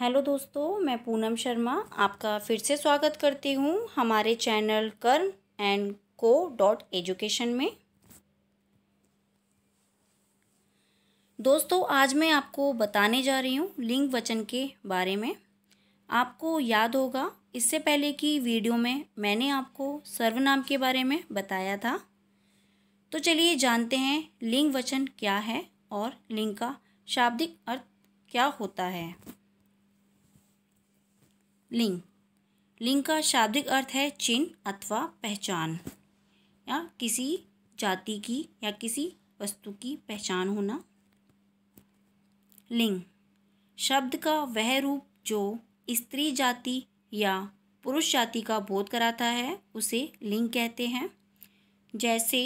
hello दोस्तों मैं पूनम शर्मा आपका फिर से स्वागत करती हूँ हमारे चैनल कर्म एंड को डॉट एजुकेशन में दोस्तों आज मैं आपको बताने जा रही हूँ लिंग वचन के बारे में आपको याद होगा इससे पहले की वीडियो में मैंने आपको सर्वनाम के बारे में बताया था तो चलिए जानते हैं लिंग वचन क्या है और लिंग का शाब्दिक अर्थ क्या होता है लिंग लिंग का शाब्दिक अर्थ है चिन्ह अथवा पहचान या किसी जाति की या किसी वस्तु की पहचान होना लिंग शब्द का वह रूप जो स्त्री जाति या पुरुष जाति का बोध कराता है उसे लिंग कहते हैं जैसे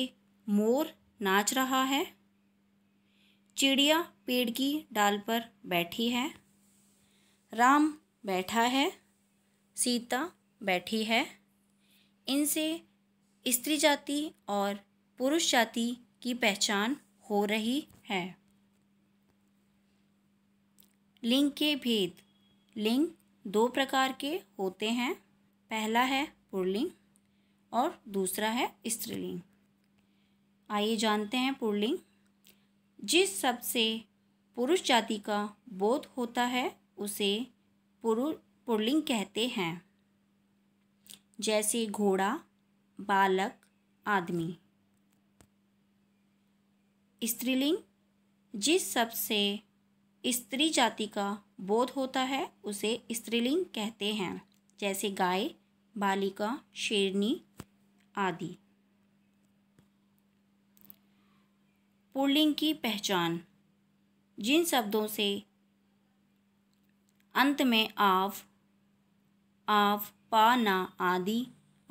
मोर नाच रहा है चिड़िया पेड़ की डाल पर बैठी है राम बैठा है सीता बैठी है इनसे स्त्री जाति और पुरुष जाति की पहचान हो रही है लिंग के भेद लिंग दो प्रकार के होते हैं पहला है पुरलिंग और दूसरा है स्त्रीलिंग आइए जानते हैं पुरलिंग जिस सबसे पुरुष जाति का बोध होता है उसे पुरुष पुल्लिंग कहते हैं जैसे घोड़ा बालक आदमी स्त्रीलिंग जिस सब से स्त्री जाति का बोध होता है उसे स्त्रीलिंग कहते हैं जैसे गाय बालिका शेरनी आदि पुल्लिंग की पहचान जिन शब्दों से अंत में आव आव पा ना आदि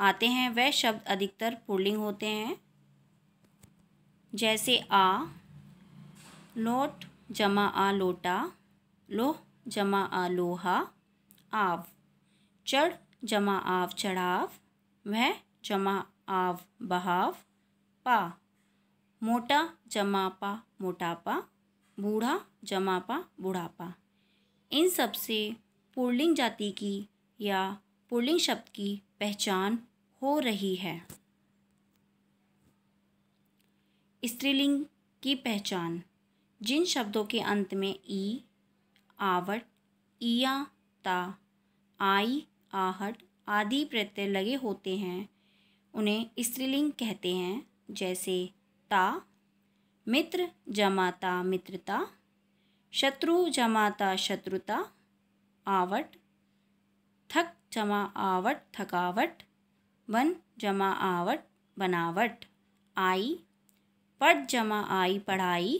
आते हैं वह शब्द अधिकतर पुल्लिंग होते हैं जैसे आ लोट जमा आ लोटा लोह जमा आ लोहा आव चढ़ जमा आव चढ़ाव वह जमा आव बहाव पा मोटा जमा पा मोटापा बूढ़ा जमा पा बूढ़ापा इन सबसे पुर्लिंग जाति की या पुलिंग शब्द की पहचान हो रही है स्त्रीलिंग की पहचान जिन शब्दों के अंत में ई आवट ईया ता आई आहट आदि प्रत्यय लगे होते हैं उन्हें स्त्रीलिंग कहते हैं जैसे ता मित्र जमाता मित्रता शत्रु जमाता शत्रुता आवट थक जमा आवट थकावट बन जमा आवट बनावट आई पढ़ जमा आई पढ़ाई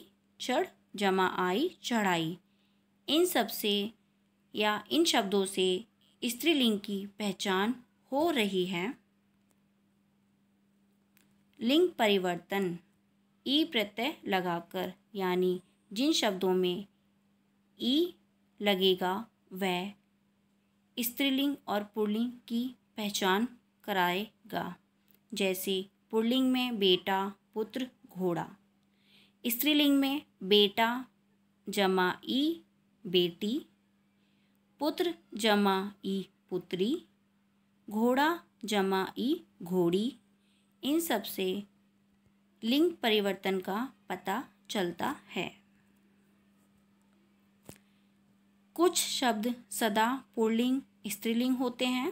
चढ़ जमा आई चढ़ाई इन सब से या इन शब्दों से स्त्रीलिंग की पहचान हो रही है लिंग परिवर्तन ई प्रत्यय लगाकर यानी जिन शब्दों में ई लगेगा वह स्त्रीलिंग और पुरलिंग की पहचान कराएगा जैसे पुरलिंग में बेटा पुत्र घोड़ा स्त्रीलिंग में बेटा जमा ई बेटी पुत्र जमा ई पुत्री घोड़ा जमा ई घोड़ी इन सब से लिंग परिवर्तन का पता चलता है कुछ शब्द सदा पुर्लिंग स्त्रीलिंग होते हैं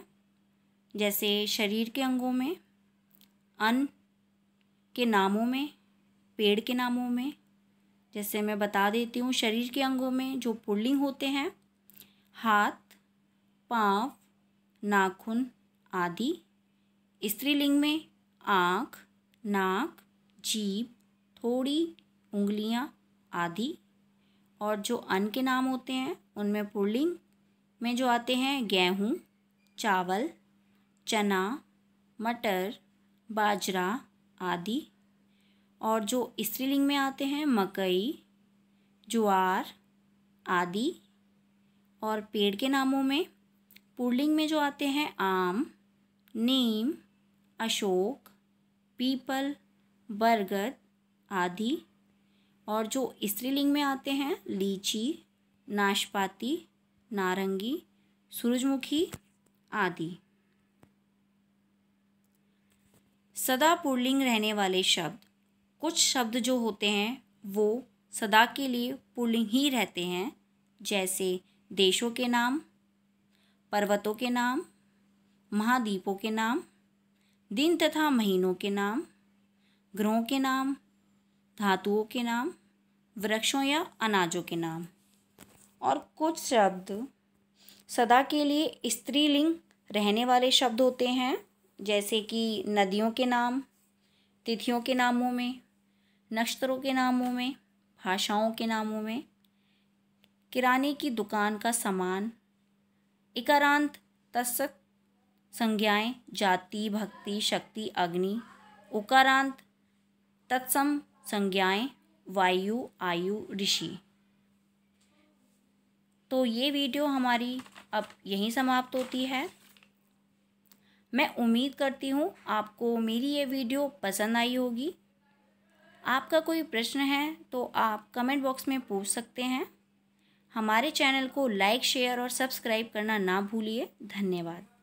जैसे शरीर के अंगों में अन के नामों में पेड़ के नामों में जैसे मैं बता देती हूँ शरीर के अंगों में जो पुर्लिंग होते हैं हाथ पाँव नाखून आदि स्त्रीलिंग में आँख नाक जीभ थोड़ी उंगलियाँ आदि और जो अन्न के नाम होते हैं उनमें पुर्लिंग में जो आते हैं गेहूँ चावल चना मटर बाजरा आदि और जो स्त्रीलिंग में आते हैं मकई ज्वार आदि और पेड़ के नामों में पुर्लिंग में जो आते हैं आम नीम अशोक पीपल बरगद आदि और जो स्त्रीलिंग में आते हैं लीची नाशपाती नारंगी सूरजमुखी आदि सदा पुरलिंग रहने वाले शब्द कुछ शब्द जो होते हैं वो सदा के लिए पुरलिंग ही रहते हैं जैसे देशों के नाम पर्वतों के नाम महाद्वीपों के नाम दिन तथा महीनों के नाम ग्रहों के नाम धातुओं के नाम वृक्षों या अनाजों के नाम और कुछ शब्द सदा के लिए स्त्रीलिंग रहने वाले शब्द होते हैं जैसे कि नदियों के नाम तिथियों के नामों में नक्षत्रों के नामों में भाषाओं के नामों में किराने की दुकान का सामान इकारांत तस्क संज्ञाएं जाति भक्ति शक्ति अग्नि उकारांत तत्सम संज्ञाएं वायु आयु ऋषि तो ये वीडियो हमारी अब यहीं समाप्त होती है मैं उम्मीद करती हूँ आपको मेरी ये वीडियो पसंद आई होगी आपका कोई प्रश्न है तो आप कमेंट बॉक्स में पूछ सकते हैं हमारे चैनल को लाइक शेयर और सब्सक्राइब करना ना भूलिए धन्यवाद